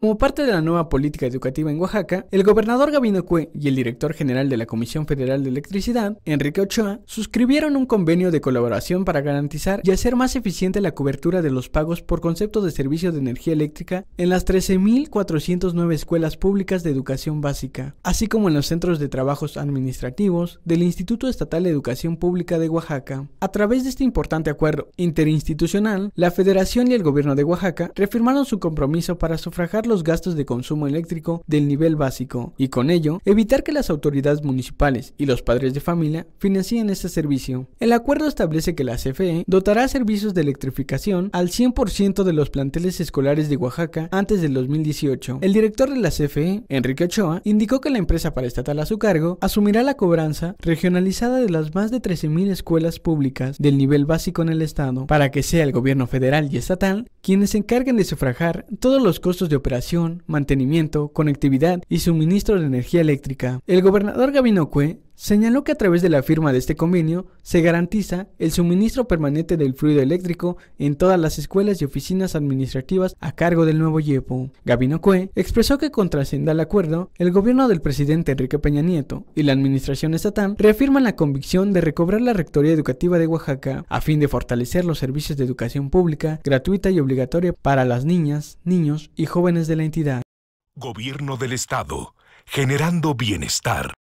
Como parte de la nueva política educativa en Oaxaca, el gobernador Gabino Cue y el director general de la Comisión Federal de Electricidad, Enrique Ochoa, suscribieron un convenio de colaboración para garantizar y hacer más eficiente la cobertura de los pagos por concepto de servicio de energía eléctrica en las 13.409 escuelas públicas de educación básica, así como en los centros de trabajos administrativos del Instituto Estatal de Educación Pública de Oaxaca. A través de este importante acuerdo interinstitucional, la Federación y el gobierno de Oaxaca reafirmaron su compromiso para sufragar los gastos de consumo eléctrico del nivel básico y con ello evitar que las autoridades municipales y los padres de familia financien este servicio. El acuerdo establece que la CFE dotará servicios de electrificación al 100% de los planteles escolares de Oaxaca antes del 2018. El director de la CFE, Enrique Ochoa, indicó que la empresa paraestatal a su cargo asumirá la cobranza regionalizada de las más de 13.000 escuelas públicas del nivel básico en el estado, para que sea el gobierno federal y estatal quienes se encarguen de sufragar todos los costos de operación mantenimiento, conectividad y suministro de energía eléctrica. El gobernador Gavinocue Señaló que a través de la firma de este convenio se garantiza el suministro permanente del fluido eléctrico en todas las escuelas y oficinas administrativas a cargo del nuevo IEPO. Gabino Cue expresó que contrascienda el acuerdo, el gobierno del presidente Enrique Peña Nieto y la administración estatal reafirman la convicción de recobrar la Rectoría Educativa de Oaxaca a fin de fortalecer los servicios de educación pública, gratuita y obligatoria para las niñas, niños y jóvenes de la entidad. Gobierno del Estado, generando bienestar.